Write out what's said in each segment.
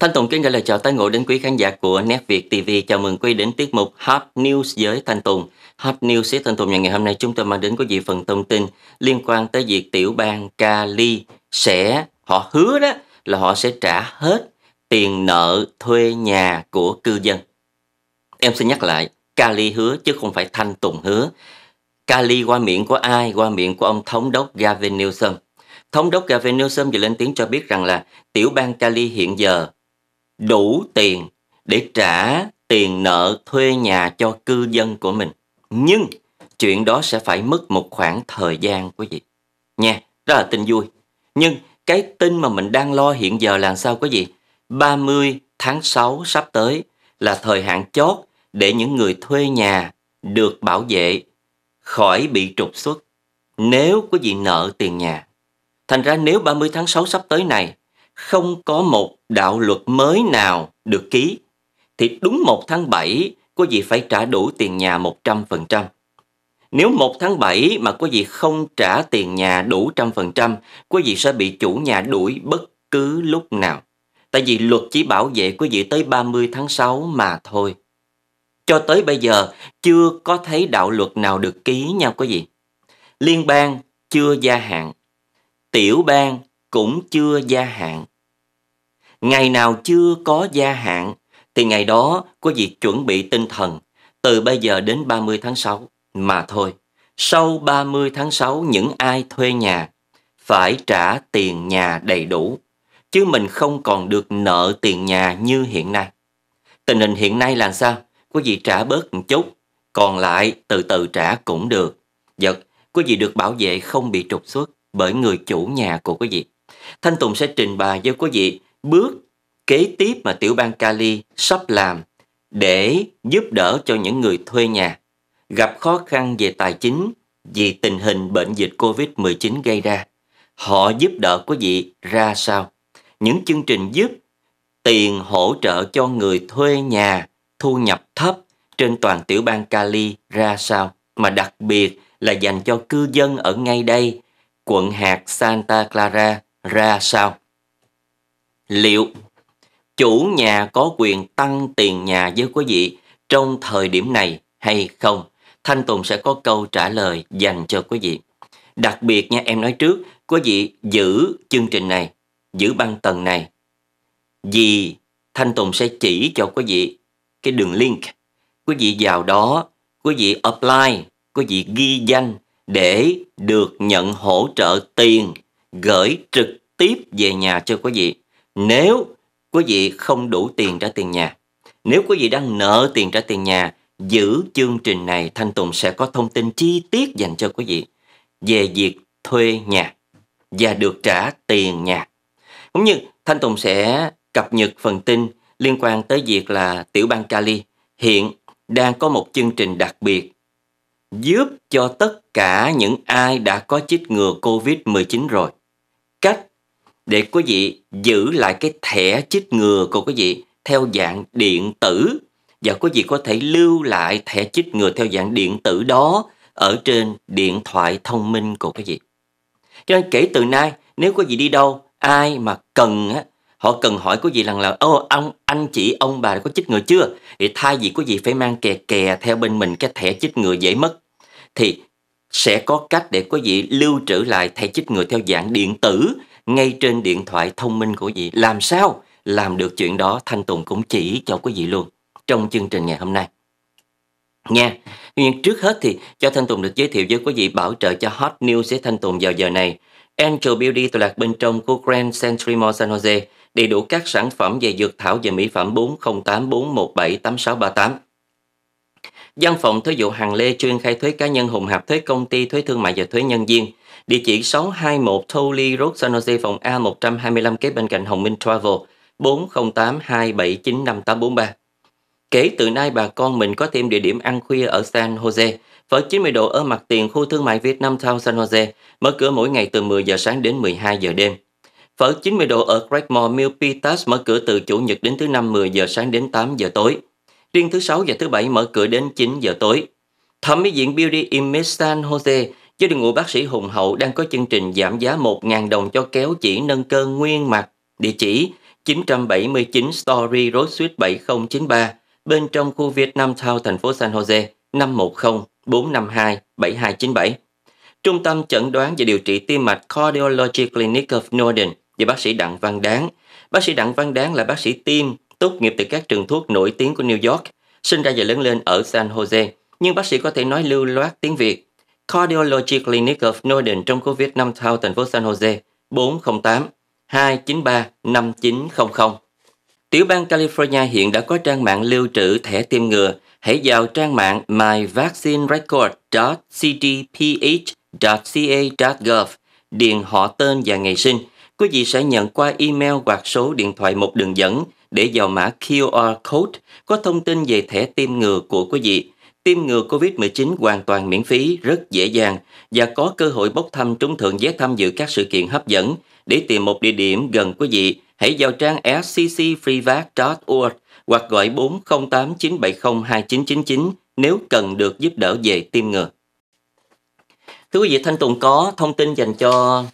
Thanh Tùng kính gửi lời chào tới ngộ đến quý khán giả của Net Việt TV. Chào mừng quý đến tiết mục Hot News với Thanh Tùng. Hot News với Thanh Tùng ngày hôm nay chúng tôi mang đến có gì phần thông tin liên quan tới việc tiểu bang Cali sẽ họ hứa đó là họ sẽ trả hết tiền nợ thuê nhà của cư dân. Em xin nhắc lại, Cali hứa chứ không phải Thanh Tùng hứa. Cali qua miệng của ai? Qua miệng của ông thống đốc Gavin Newsom. Thống đốc Gavin Newsom vừa lên tiếng cho biết rằng là tiểu bang Cali hiện giờ đủ tiền để trả tiền nợ thuê nhà cho cư dân của mình. Nhưng chuyện đó sẽ phải mất một khoảng thời gian quý vị. Nha, đó là tin vui. Nhưng cái tin mà mình đang lo hiện giờ là sao quý vị? 30 tháng 6 sắp tới là thời hạn chót để những người thuê nhà được bảo vệ khỏi bị trục xuất nếu quý vị nợ tiền nhà. Thành ra nếu 30 tháng 6 sắp tới này không có một đạo luật mới nào được ký, thì đúng 1 tháng 7 cô dì phải trả đủ tiền nhà 100%. Nếu 1 tháng 7 mà cô dì không trả tiền nhà đủ 100%, cô dì sẽ bị chủ nhà đuổi bất cứ lúc nào. Tại vì luật chỉ bảo vệ quý vị tới 30 tháng 6 mà thôi. Cho tới bây giờ chưa có thấy đạo luật nào được ký nha quý vị. Liên bang chưa gia hạn. Tiểu bang cũng chưa gia hạn ngày nào chưa có gia hạn thì ngày đó có việc chuẩn bị tinh thần từ bây giờ đến 30 tháng 6 mà thôi. Sau 30 tháng 6 những ai thuê nhà phải trả tiền nhà đầy đủ chứ mình không còn được nợ tiền nhà như hiện nay. Tình hình hiện nay là sao? Có gì trả bớt một chút, còn lại từ từ trả cũng được. Giật, có gì được bảo vệ không bị trục xuất bởi người chủ nhà của quý vị. Thanh Tùng sẽ trình bày với quý vị bước kế tiếp mà tiểu bang Cali sắp làm để giúp đỡ cho những người thuê nhà gặp khó khăn về tài chính vì tình hình bệnh dịch COVID-19 gây ra. Họ giúp đỡ quý vị ra sao? Những chương trình giúp tiền hỗ trợ cho người thuê nhà thu nhập thấp trên toàn tiểu bang Cali ra sao? Mà đặc biệt là dành cho cư dân ở ngay đây, quận hạt Santa Clara ra sao? Liệu chủ nhà có quyền tăng tiền nhà với quý vị trong thời điểm này hay không? Thanh Tùng sẽ có câu trả lời dành cho quý vị. Đặc biệt nha em nói trước, quý vị giữ chương trình này, giữ băng tầng này. Vì Thanh Tùng sẽ chỉ cho quý vị cái đường link. Quý vị vào đó, quý vị apply, quý vị ghi danh để được nhận hỗ trợ tiền gửi trực tiếp về nhà cho quý vị. Nếu quý vị không đủ tiền trả tiền nhà, nếu quý vị đang nợ tiền trả tiền nhà, giữ chương trình này Thanh Tùng sẽ có thông tin chi tiết dành cho quý vị về việc thuê nhà và được trả tiền nhà. Cũng như Thanh Tùng sẽ cập nhật phần tin liên quan tới việc là tiểu bang Cali hiện đang có một chương trình đặc biệt giúp cho tất cả những ai đã có chích ngừa COVID-19 rồi để quý vị giữ lại cái thẻ chích ngừa của quý vị theo dạng điện tử và quý vị có thể lưu lại thẻ chích ngừa theo dạng điện tử đó ở trên điện thoại thông minh của quý vị. Cho nên kể từ nay nếu quý vị đi đâu ai mà cần á họ cần hỏi quý vị rằng là ô ông anh chị ông bà có chích ngừa chưa thì thay vì quý vị phải mang kè kè theo bên mình cái thẻ chích ngừa dễ mất thì sẽ có cách để quý vị lưu trữ lại thẻ chích ngừa theo dạng điện tử ngay trên điện thoại thông minh của chị. Làm sao làm được chuyện đó Thanh Tùng cũng chỉ cho quý vị luôn trong chương trình ngày hôm nay. Nha, nhưng trước hết thì cho Thanh Tùng được giới thiệu với quý vị bảo trợ cho Hot News sẽ Thanh Tùng vào giờ này. Angel Beauty tọa lạc bên trong của Grand Century Mall San Jose, đầy đủ các sản phẩm về dược thảo và mỹ phẩm 4084178638. Văn phòng thuế vụ hàng lê chuyên khai thuế cá nhân hùng hạp thuế công ty, thuế thương mại và thuế nhân viên – Địa chỉ 621 Tholi Road San Jose phòng A125 kế bên cạnh Hồng Minh Travel 4082795843. Kể từ nay bà con mình có thêm địa điểm ăn khuya ở San Jose với 90 độ ở mặt tiền khu thương mại Việt Nam Town San Jose, mở cửa mỗi ngày từ 10 giờ sáng đến 12 giờ đêm. Phở 90 độ ở Craigmore Milpitas mở cửa từ Chủ nhật đến thứ năm 10 giờ sáng đến 8 giờ tối. Riêng thứ sáu và thứ bảy mở cửa đến 9 giờ tối. Thẩm mỹ viện Beauty in San Jose Chứ đừng ngủ bác sĩ Hùng Hậu đang có chương trình giảm giá 1.000 đồng cho kéo chỉ nâng cơ nguyên mặt. Địa chỉ 979 Story Road Suite 7093 bên trong khu Việt Nam Town thành phố San Jose 510 452 7297. Trung tâm chẩn đoán và điều trị tim mạch Cardiology Clinic of Northern và bác sĩ Đặng Văn Đáng. Bác sĩ Đặng Văn Đáng là bác sĩ tim, tốt nghiệp từ các trường thuốc nổi tiếng của New York, sinh ra và lớn lên ở San Jose, nhưng bác sĩ có thể nói lưu loát tiếng Việt Cardiology Clinic of Northern trong khu Việt Nam Town, thành phố San Jose, 408 293 5900. Tiểu bang California hiện đã có trang mạng lưu trữ thẻ tiêm ngừa. Hãy vào trang mạng myvaccinerecord.cdph.ca.gov, điền họ tên và ngày sinh. Quý vị sẽ nhận qua email hoặc số điện thoại một đường dẫn để vào mã QR code có thông tin về thẻ tiêm ngừa của quý vị. Tiêm ngừa COVID-19 hoàn toàn miễn phí, rất dễ dàng và có cơ hội bốc thăm trúng thưởng vé tham dự các sự kiện hấp dẫn. Để tìm một địa điểm gần quý vị, hãy vào trang sccfreevac.org hoặc gọi 4089702999 nếu cần được giúp đỡ về tiêm ngừa. Thưa quý vị, Thanh Tùng có thông tin dành cho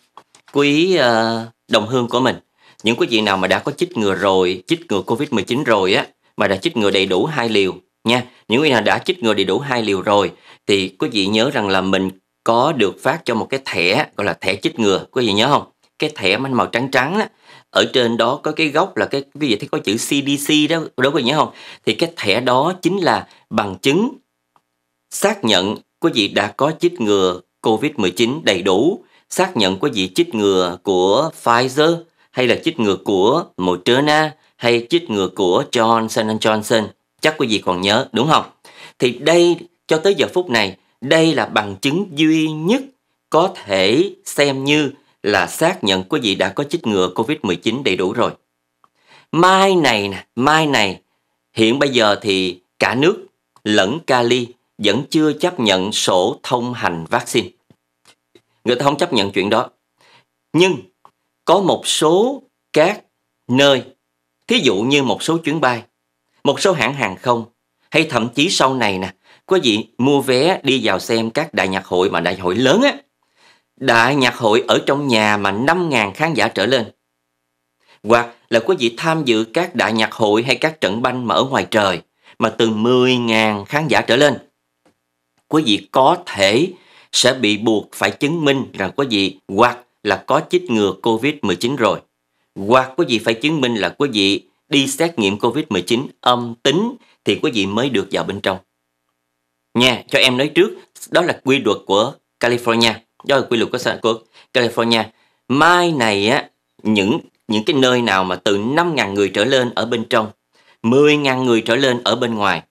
quý ờ, đồng hương của mình. Những quý vị nào mà đã có chích ngừa rồi, chích ngừa COVID-19 rồi á, mà đã chích ngừa đầy đủ hai liều nha. Những quý vị nào đã chích ngừa đầy đủ hai liều rồi thì quý vị nhớ rằng là mình có được phát cho một cái thẻ gọi là thẻ chích ngừa, quý vị nhớ không? Cái thẻ màu trắng trắng đó, ở trên đó có cái góc là cái quý vị thấy có chữ CDC đó, đó quý vị nhớ không? Thì cái thẻ đó chính là bằng chứng xác nhận quý vị đã có chích ngừa COVID-19 đầy đủ, xác nhận quý vị chích ngừa của Pfizer hay là chích ngừa của Moderna hay chích ngừa của Johnson Johnson Chắc quý vị còn nhớ đúng không? Thì đây cho tới giờ phút này, đây là bằng chứng duy nhất có thể xem như là xác nhận quý vị đã có chích ngừa COVID-19 đầy đủ rồi. Mai này nè, mai này, hiện bây giờ thì cả nước lẫn Cali vẫn chưa chấp nhận sổ thông hành vaccine. Người ta không chấp nhận chuyện đó. Nhưng có một số các nơi, thí dụ như một số chuyến bay, một số hãng hàng không hay thậm chí sau này nè, quý vị mua vé đi vào xem các đại nhạc hội mà đại hội lớn á. Đại nhạc hội ở trong nhà mà 5.000 khán giả trở lên. Hoặc là quý vị tham dự các đại nhạc hội hay các trận banh mà ở ngoài trời mà từ 10.000 khán giả trở lên. Quý vị có thể sẽ bị buộc phải chứng minh rằng quý vị hoặc là có chích ngừa COVID-19 rồi. Hoặc quý vị phải chứng minh là quý vị đi xét nghiệm COVID-19 âm tính thì quý vị mới được vào bên trong. Nha, cho em nói trước, đó là quy luật của California, đó là quy luật của, của California. Mai này á, những những cái nơi nào mà từ 5.000 người trở lên ở bên trong, 10.000 người trở lên ở bên ngoài,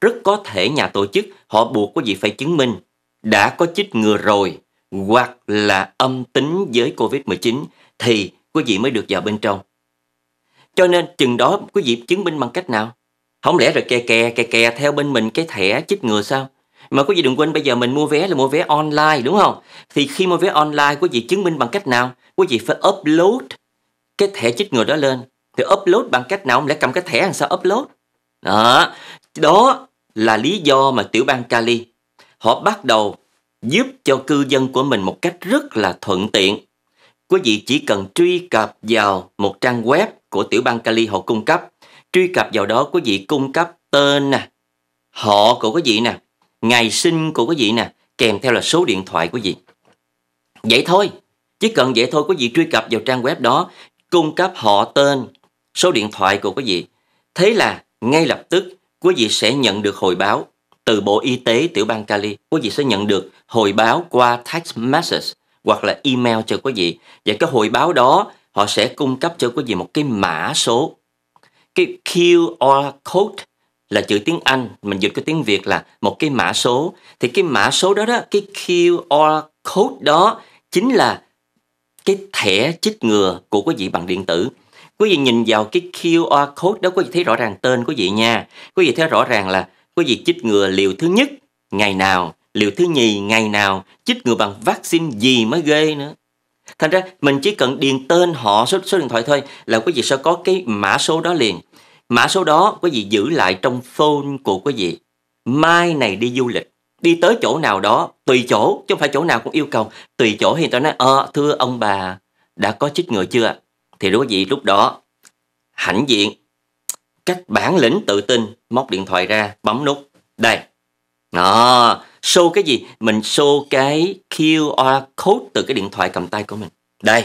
rất có thể nhà tổ chức họ buộc quý vị phải chứng minh đã có chích ngừa rồi hoặc là âm tính với COVID-19 thì quý vị mới được vào bên trong. Cho nên chừng đó quý vị chứng minh bằng cách nào? Không lẽ rồi kè kè kè kè theo bên mình cái thẻ chích ngừa sao? Mà quý vị đừng quên bây giờ mình mua vé là mua vé online đúng không? Thì khi mua vé online quý vị chứng minh bằng cách nào? Quý vị phải upload cái thẻ chích ngừa đó lên. Thì upload bằng cách nào? Không lẽ cầm cái thẻ làm sao upload? Đó, đó là lý do mà tiểu bang Cali họ bắt đầu giúp cho cư dân của mình một cách rất là thuận tiện. Quý vị chỉ cần truy cập vào một trang web của tiểu bang Cali họ cung cấp. Truy cập vào đó quý vị cung cấp tên nè, họ của quý vị nè, ngày sinh của quý vị nè, kèm theo là số điện thoại của quý vị. Vậy thôi, chỉ cần vậy thôi quý vị truy cập vào trang web đó, cung cấp họ tên, số điện thoại của quý vị. Thế là ngay lập tức quý vị sẽ nhận được hồi báo từ Bộ Y tế tiểu bang Cali. Quý vị sẽ nhận được hồi báo qua text message hoặc là email cho quý vị. Và cái hồi báo đó họ sẽ cung cấp cho quý vị một cái mã số cái QR code là chữ tiếng Anh mình dịch cái tiếng Việt là một cái mã số thì cái mã số đó đó cái QR code đó chính là cái thẻ chích ngừa của quý vị bằng điện tử quý vị nhìn vào cái QR code đó quý vị thấy rõ ràng tên quý vị nha quý vị thấy rõ ràng là quý vị chích ngừa liều thứ nhất ngày nào liều thứ nhì ngày nào chích ngừa bằng vaccine gì mới ghê nữa thành ra mình chỉ cần điền tên họ số số điện thoại thôi là quý vị sẽ có cái mã số đó liền mã số đó quý vị giữ lại trong phone của quý vị mai này đi du lịch đi tới chỗ nào đó tùy chỗ chứ không phải chỗ nào cũng yêu cầu tùy chỗ thì tôi nói ờ thưa ông bà đã có chích ngừa chưa thì đối vị lúc đó hãnh diện các bản lĩnh tự tin móc điện thoại ra bấm nút đây đó, ờ, show cái gì? Mình show cái QR code từ cái điện thoại cầm tay của mình. Đây,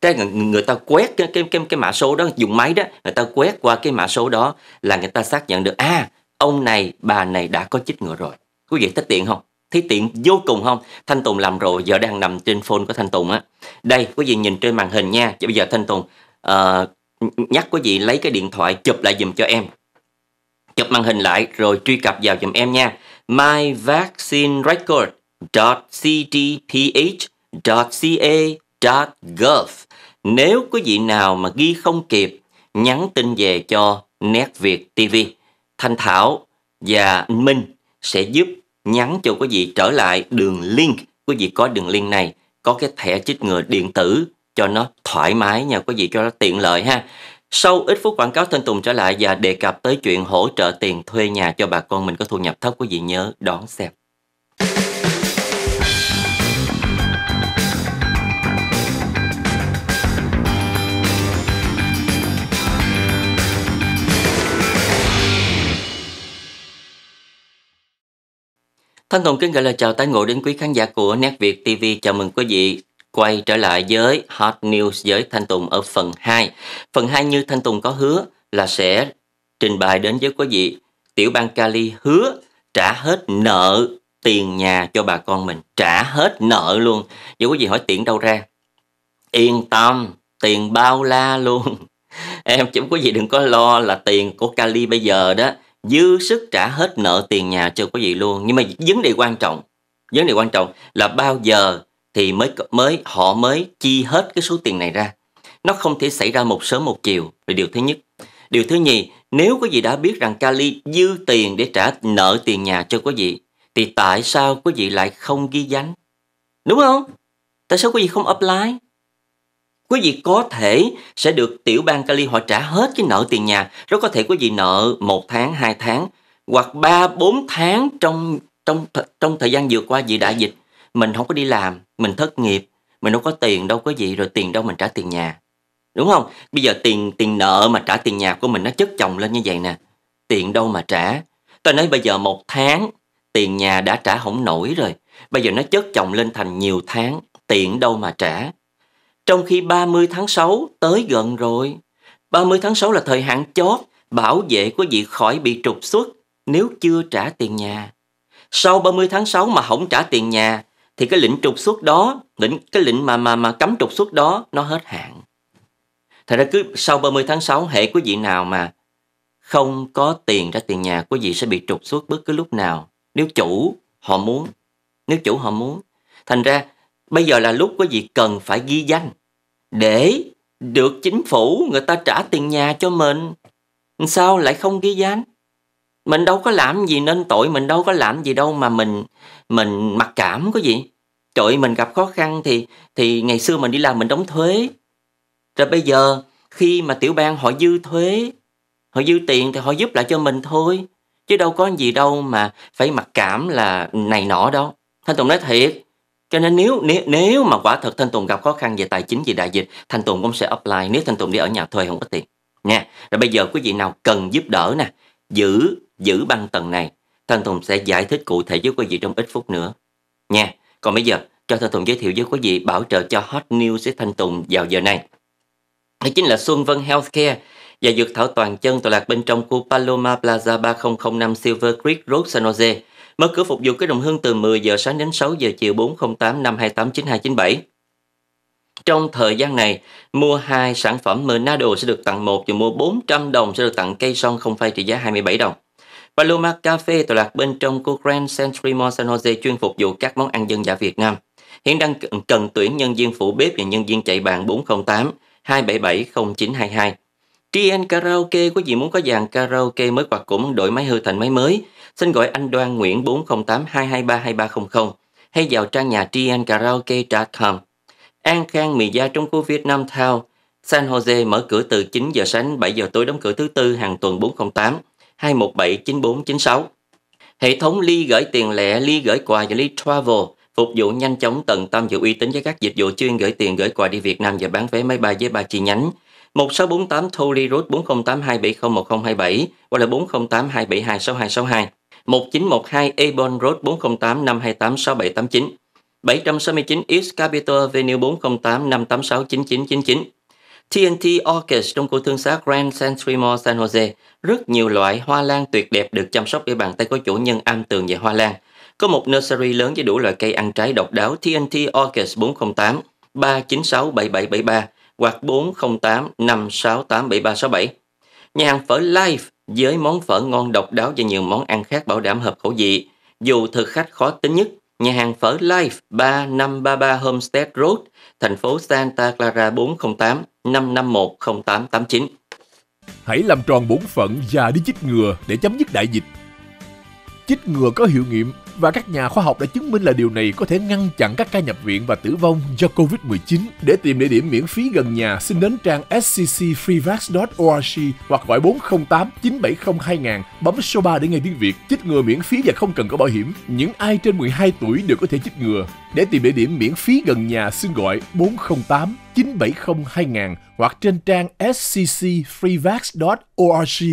cái người, người ta quét cái, cái cái cái mã số đó dùng máy đó người ta quét qua cái mã số đó là người ta xác nhận được a à, ông này bà này đã có chích ngừa rồi quý vị thấy tiện không thấy tiện vô cùng không thanh tùng làm rồi giờ đang nằm trên phone của thanh tùng á đây quý vị nhìn trên màn hình nha bây giờ thanh tùng uh, nhắc quý vị lấy cái điện thoại chụp lại dùm cho em chụp màn hình lại rồi truy cập vào dùm em nha myvaccinerecord.cdph.ca.gov. Nếu có gì nào mà ghi không kịp, nhắn tin về cho Nét Việt TV. Thanh Thảo và Minh sẽ giúp nhắn cho quý vị trở lại đường link. Quý vị có đường link này, có cái thẻ chích ngừa điện tử cho nó thoải mái nha quý vị, cho nó tiện lợi ha. Sau ít phút quảng cáo Thanh Tùng trở lại và đề cập tới chuyện hỗ trợ tiền thuê nhà cho bà con mình có thu nhập thấp quý vị nhớ đón xem. Thanh Tùng kính gửi lời chào tái ngộ đến quý khán giả của Nét Việt TV. Chào mừng quý vị quay trở lại với Hot News với Thanh Tùng ở phần 2. Phần 2 như Thanh Tùng có hứa là sẽ trình bày đến với quý vị tiểu bang Cali hứa trả hết nợ tiền nhà cho bà con mình, trả hết nợ luôn. Vậy quý vị hỏi tiền đâu ra? Yên tâm, tiền bao la luôn. Em chúng quý vị đừng có lo là tiền của Cali bây giờ đó dư sức trả hết nợ tiền nhà cho quý vị luôn. Nhưng mà vấn đề quan trọng, vấn đề quan trọng là bao giờ thì mới mới họ mới chi hết cái số tiền này ra. Nó không thể xảy ra một sớm một chiều là điều thứ nhất. Điều thứ nhì, nếu quý vị đã biết rằng Kali dư tiền để trả nợ tiền nhà cho quý vị, thì tại sao quý vị lại không ghi danh? Đúng không? Tại sao quý vị không apply? Quý vị có thể sẽ được tiểu bang Cali họ trả hết cái nợ tiền nhà. Rất có thể quý vị nợ một tháng, hai tháng hoặc ba bốn tháng trong trong trong thời gian vừa qua vì đại dịch mình không có đi làm mình thất nghiệp mình đâu có tiền đâu có gì rồi tiền đâu mình trả tiền nhà đúng không bây giờ tiền tiền nợ mà trả tiền nhà của mình nó chất chồng lên như vậy nè tiền đâu mà trả Tôi nói bây giờ một tháng tiền nhà đã trả không nổi rồi bây giờ nó chất chồng lên thành nhiều tháng tiền đâu mà trả trong khi 30 tháng 6 tới gần rồi 30 tháng 6 là thời hạn chót bảo vệ của vị khỏi bị trục xuất nếu chưa trả tiền nhà sau 30 tháng 6 mà không trả tiền nhà thì cái lệnh trục xuất đó, lệnh cái lệnh mà mà mà cấm trục xuất đó nó hết hạn. Thật ra cứ sau 30 tháng 6 hệ quý vị nào mà không có tiền ra tiền nhà quý vị sẽ bị trục xuất bất cứ lúc nào nếu chủ họ muốn nếu chủ họ muốn thành ra bây giờ là lúc quý vị cần phải ghi danh để được chính phủ người ta trả tiền nhà cho mình sao lại không ghi danh mình đâu có làm gì nên tội mình đâu có làm gì đâu mà mình mình mặc cảm có gì? Trời mình gặp khó khăn thì thì ngày xưa mình đi làm mình đóng thuế. Rồi bây giờ khi mà tiểu bang họ dư thuế, họ dư tiền thì họ giúp lại cho mình thôi. Chứ đâu có gì đâu mà phải mặc cảm là này nọ đâu. Thanh Tùng nói thiệt. Cho nên nếu nếu, nếu mà quả thật Thanh Tùng gặp khó khăn về tài chính về đại dịch, Thanh Tùng cũng sẽ apply nếu Thanh Tùng đi ở nhà thuê không có tiền. Nha. Rồi bây giờ quý vị nào cần giúp đỡ nè, giữ giữ băng tầng này Thanh Tùng sẽ giải thích cụ thể với quý vị trong ít phút nữa. Nha, còn bây giờ, cho Thanh Tùng giới thiệu với quý vị bảo trợ cho Hot News với Thanh Tùng vào giờ này. Đó chính là Xuân Vân Healthcare và dược thảo toàn chân tọa lạc bên trong khu Paloma Plaza 3005 Silver Creek Road San Jose. Mở cửa phục vụ cái đồng hương từ 10 giờ sáng đến 6 giờ chiều 408 528 9297. Trong thời gian này, mua hai sản phẩm Menado sẽ được tặng một và mua 400 đồng sẽ được tặng cây son không phai trị giá 27 đồng. Paloma Cafe tọa lạc bên trong của Grand Century Mall San Jose chuyên phục vụ các món ăn dân dã Việt Nam. Hiện đang cần, cần tuyển nhân viên phụ bếp và nhân viên chạy bàn 408 277 0922. TN Karaoke quý vị muốn có dàn karaoke mới hoặc cũng đổi máy hư thành máy mới, xin gọi anh Đoan Nguyễn 408 223 2300 hay vào trang nhà tnkaraoke.com. An Khang Mì Gia trong khu Nam Town, San Jose mở cửa từ 9 giờ sáng 7 giờ tối đóng cửa thứ tư hàng tuần 408. 2179496. Hệ thống Ly gửi tiền lẻ, Ly gửi quà và Ly Travel phục vụ nhanh chóng tận tâm và uy tín với các dịch vụ chuyên gửi tiền gửi quà đi Việt Nam và bán vé máy bay với ba chi nhánh 1648 Tholi Road 4082701027 hoặc là 4082726262 1912 Ebon Road 408 528 6789 769 East Capital Avenue 408 586 9999 TNT Orchid trong khu thương xá Grand Century Mall San Jose, rất nhiều loại hoa lan tuyệt đẹp được chăm sóc bởi bàn tay của chủ nhân am tường về hoa lan. Có một nursery lớn với đủ loại cây ăn trái độc đáo TNT Orchid 408 396 7773 hoặc 408 568 7367. Nhà hàng phở Life với món phở ngon độc đáo và nhiều món ăn khác bảo đảm hợp khẩu vị. Dù thực khách khó tính nhất, nhà hàng phở Life 3533 Homestead Road, thành phố Santa Clara 408 5510889. Hãy làm tròn bổn phận và đi chích ngừa để chấm dứt đại dịch. Chích ngừa có hiệu nghiệm và các nhà khoa học đã chứng minh là điều này có thể ngăn chặn các ca nhập viện và tử vong do COVID-19. Để tìm địa điểm miễn phí gần nhà, xin đến trang sccfreevax.org hoặc gọi 408 970 2000, bấm số 3 để nghe tiếng Việt, chích ngừa miễn phí và không cần có bảo hiểm. Những ai trên 12 tuổi đều có thể chích ngừa. Để tìm địa điểm miễn phí gần nhà, xin gọi 408 970 2000 hoặc trên trang sccfreevax.org.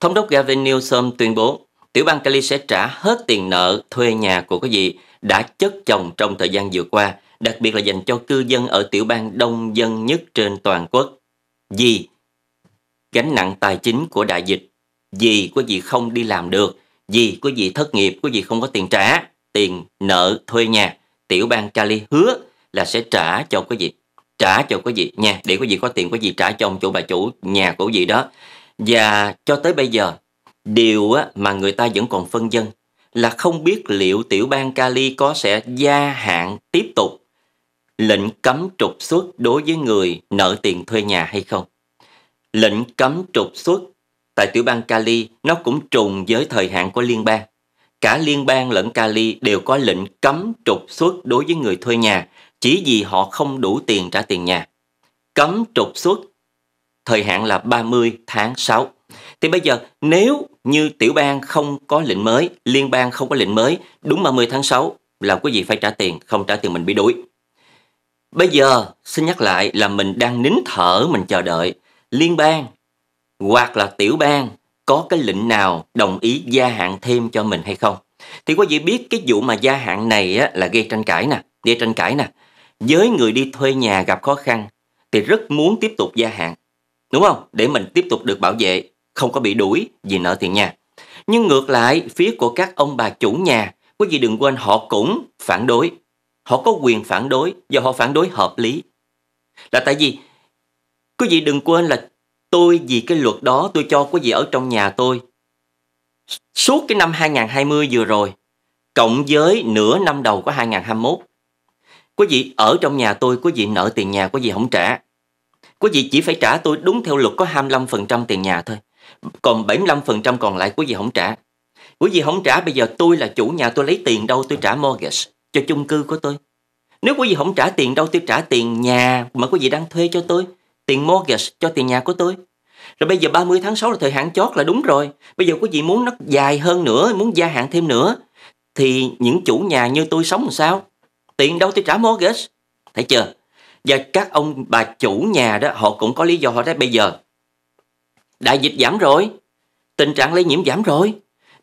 Thống đốc Gavin Newsom tuyên bố tiểu bang Cali sẽ trả hết tiền nợ thuê nhà của quý vị đã chất chồng trong thời gian vừa qua, đặc biệt là dành cho cư dân ở tiểu bang đông dân nhất trên toàn quốc. Vì gánh nặng tài chính của đại dịch, vì quý vị không đi làm được, vì quý vị thất nghiệp, quý vị không có tiền trả, tiền nợ thuê nhà, tiểu bang Cali hứa là sẽ trả cho quý vị trả cho quý vị nha để quý vị có tiền quý vị trả cho ông chủ bà chủ nhà của quý vị đó và cho tới bây giờ Điều mà người ta vẫn còn phân dân là không biết liệu tiểu bang Cali có sẽ gia hạn tiếp tục lệnh cấm trục xuất đối với người nợ tiền thuê nhà hay không. Lệnh cấm trục xuất tại tiểu bang Cali nó cũng trùng với thời hạn của liên bang. Cả liên bang lẫn Cali đều có lệnh cấm trục xuất đối với người thuê nhà chỉ vì họ không đủ tiền trả tiền nhà. Cấm trục xuất thời hạn là 30 tháng 6. Thì bây giờ nếu như tiểu bang không có lệnh mới, liên bang không có lệnh mới, đúng 30 tháng 6 là quý vị phải trả tiền, không trả tiền mình bị đuổi. Bây giờ xin nhắc lại là mình đang nín thở mình chờ đợi liên bang hoặc là tiểu bang có cái lệnh nào đồng ý gia hạn thêm cho mình hay không. Thì quý vị biết cái vụ mà gia hạn này á, là gây tranh cãi nè, gây tranh cãi nè. Với người đi thuê nhà gặp khó khăn thì rất muốn tiếp tục gia hạn. Đúng không? Để mình tiếp tục được bảo vệ không có bị đuổi vì nợ tiền nhà. Nhưng ngược lại, phía của các ông bà chủ nhà, quý vị đừng quên họ cũng phản đối. Họ có quyền phản đối và họ phản đối hợp lý. Là tại vì, quý vị đừng quên là tôi vì cái luật đó tôi cho quý vị ở trong nhà tôi. Suốt cái năm 2020 vừa rồi, cộng với nửa năm đầu của 2021, quý vị ở trong nhà tôi, quý vị nợ tiền nhà, quý vị không trả. Quý vị chỉ phải trả tôi đúng theo luật có 25% tiền nhà thôi. Còn 75% còn lại quý vị không trả. Quý vị không trả bây giờ tôi là chủ nhà tôi lấy tiền đâu tôi trả mortgage cho chung cư của tôi. Nếu quý vị không trả tiền đâu tôi trả tiền nhà mà quý vị đang thuê cho tôi. Tiền mortgage cho tiền nhà của tôi. Rồi bây giờ 30 tháng 6 là thời hạn chót là đúng rồi. Bây giờ quý vị muốn nó dài hơn nữa, muốn gia hạn thêm nữa. Thì những chủ nhà như tôi sống làm sao? Tiền đâu tôi trả mortgage. Thấy chưa? Và các ông bà chủ nhà đó họ cũng có lý do họ nói bây giờ Đại dịch giảm rồi, tình trạng lây nhiễm giảm rồi.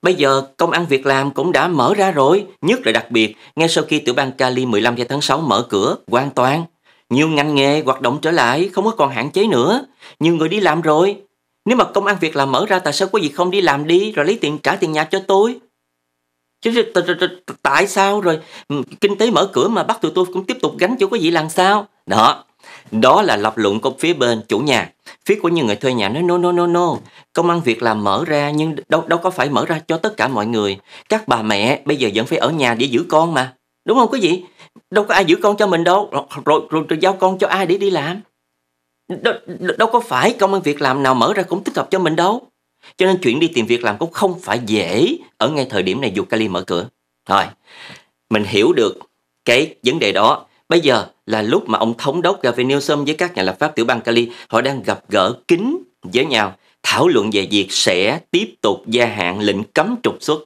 Bây giờ công ăn việc làm cũng đã mở ra rồi, nhất là đặc biệt ngay sau khi tiểu bang Cali 15 tháng 6 mở cửa hoàn toàn. Nhiều ngành nghề hoạt động trở lại, không có còn hạn chế nữa. Nhiều người đi làm rồi. Nếu mà công ăn việc làm mở ra tại sao quý vị không đi làm đi rồi lấy tiền trả tiền nhà cho tôi? Chứ tại sao rồi ừ, kinh tế mở cửa mà bắt tụi tôi cũng tiếp tục gánh cho quý vị làm sao? Đó, đó là lập luận của phía bên chủ nhà phía của những người thuê nhà nói no no no no công ăn việc làm mở ra nhưng đâu đâu có phải mở ra cho tất cả mọi người các bà mẹ bây giờ vẫn phải ở nhà để giữ con mà đúng không quý vị đâu có ai giữ con cho mình đâu rồi rồi, rồi, rồi giao con cho ai để đi làm đâu, đâu có phải công ăn việc làm nào mở ra cũng thích hợp cho mình đâu cho nên chuyện đi tìm việc làm cũng không phải dễ ở ngay thời điểm này dù Cali mở cửa rồi mình hiểu được cái vấn đề đó Bây giờ là lúc mà ông thống đốc Gavin Newsom với các nhà lập pháp tiểu bang Cali họ đang gặp gỡ kín với nhau thảo luận về việc sẽ tiếp tục gia hạn lệnh cấm trục xuất.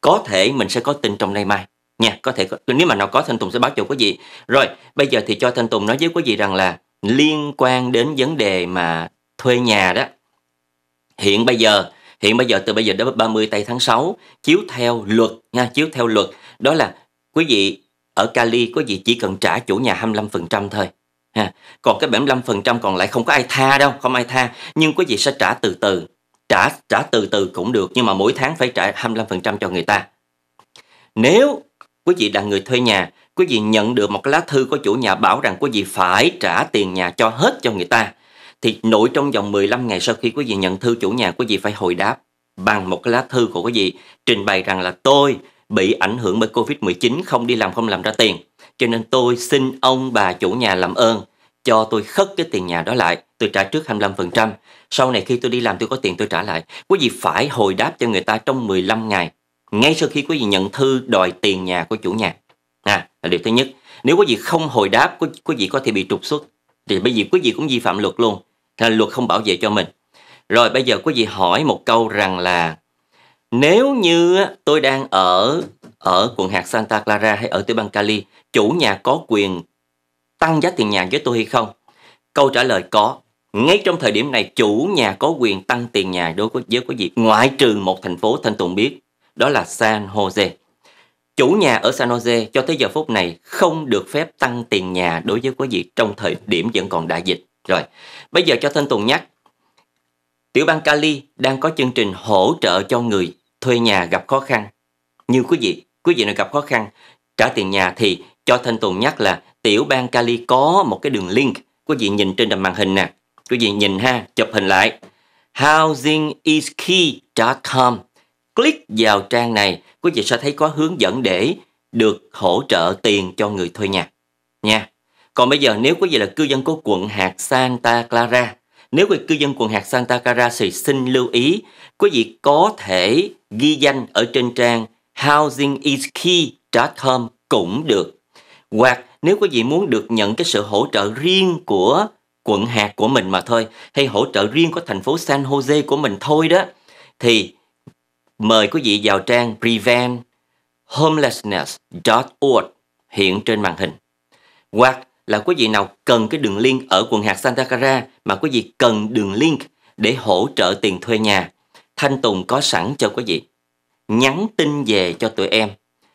Có thể mình sẽ có tin trong nay mai nha, có thể có, nếu mà nào có Thanh Tùng sẽ báo cho quý vị. Rồi, bây giờ thì cho Thanh Tùng nói với quý vị rằng là liên quan đến vấn đề mà thuê nhà đó. Hiện bây giờ, hiện bây giờ từ bây giờ đến 30 tây tháng 6 chiếu theo luật nha, chiếu theo luật đó là quý vị ở Cali có gì chỉ cần trả chủ nhà 25% thôi. Ha. Còn cái 75% còn lại không có ai tha đâu, không ai tha. Nhưng quý vị sẽ trả từ từ. Trả trả từ từ cũng được nhưng mà mỗi tháng phải trả 25% cho người ta. Nếu quý vị là người thuê nhà, quý vị nhận được một cái lá thư của chủ nhà bảo rằng quý vị phải trả tiền nhà cho hết cho người ta thì nội trong vòng 15 ngày sau khi quý vị nhận thư chủ nhà quý vị phải hồi đáp bằng một cái lá thư của quý vị trình bày rằng là tôi bị ảnh hưởng bởi Covid-19 không đi làm không làm ra tiền. Cho nên tôi xin ông bà chủ nhà làm ơn cho tôi khất cái tiền nhà đó lại. Tôi trả trước 25%. Sau này khi tôi đi làm tôi có tiền tôi trả lại. Quý vị phải hồi đáp cho người ta trong 15 ngày. Ngay sau khi quý vị nhận thư đòi tiền nhà của chủ nhà. À, là điều thứ nhất. Nếu quý vị không hồi đáp, quý vị có thể bị trục xuất. Thì bây giờ quý vị cũng vi phạm luật luôn. Là luật không bảo vệ cho mình. Rồi bây giờ quý vị hỏi một câu rằng là nếu như tôi đang ở ở quận hạt Santa Clara hay ở tiểu bang Cali, chủ nhà có quyền tăng giá tiền nhà với tôi hay không? Câu trả lời có. Ngay trong thời điểm này, chủ nhà có quyền tăng tiền nhà đối với với quý vị, ngoại trừ một thành phố Thanh Tùng biết, đó là San Jose. Chủ nhà ở San Jose cho tới giờ phút này không được phép tăng tiền nhà đối với quý vị trong thời điểm vẫn còn đại dịch. Rồi, bây giờ cho Thanh Tùng nhắc, tiểu bang Cali đang có chương trình hỗ trợ cho người thuê nhà gặp khó khăn. Như quý vị, quý vị nào gặp khó khăn, trả tiền nhà thì cho Thanh Tùng nhắc là tiểu bang Cali có một cái đường link. Quý vị nhìn trên màn hình nè. Quý vị nhìn ha, chụp hình lại. housingiskey.com Click vào trang này, quý vị sẽ thấy có hướng dẫn để được hỗ trợ tiền cho người thuê nhà. Nha. Còn bây giờ nếu quý vị là cư dân của quận hạt Santa Clara nếu quý cư dân quận hạt Santa Clara thì xin lưu ý, quý vị có thể ghi danh ở trên trang housingiskey.com cũng được. Hoặc nếu quý vị muốn được nhận cái sự hỗ trợ riêng của quận hạt của mình mà thôi, hay hỗ trợ riêng của thành phố San Jose của mình thôi đó, thì mời quý vị vào trang prevent homelessness.org hiện trên màn hình. Hoặc là quý vị nào cần cái đường link ở quần hạt Santa Cara mà quý vị cần đường link để hỗ trợ tiền thuê nhà, Thanh Tùng có sẵn cho quý vị. Nhắn tin về cho tụi em.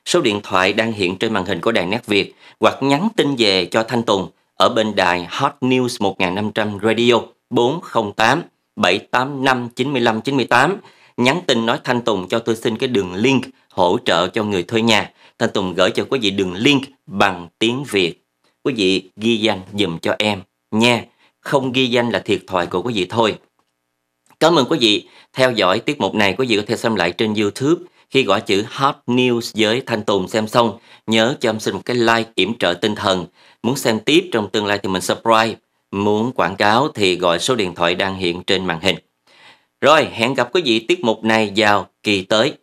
Số điện thoại đang hiện trên màn hình của Đài Nét Việt hoặc nhắn tin về cho Thanh Tùng ở bên đài Hot News 1500 Radio 408 785 95 98. Nhắn tin nói Thanh Tùng cho tôi xin cái đường link hỗ trợ cho người thuê nhà. Thanh Tùng gửi cho quý vị đường link bằng tiếng Việt quý vị ghi danh dùm cho em nha. Không ghi danh là thiệt thòi của quý vị thôi. Cảm ơn quý vị theo dõi tiết mục này. Quý vị có thể xem lại trên YouTube khi gõ chữ Hot News với Thanh Tùng xem xong, nhớ cho em xin một cái like yểm trợ tinh thần. Muốn xem tiếp trong tương lai thì mình subscribe. Muốn quảng cáo thì gọi số điện thoại đang hiện trên màn hình. Rồi, hẹn gặp quý vị tiết mục này vào kỳ tới.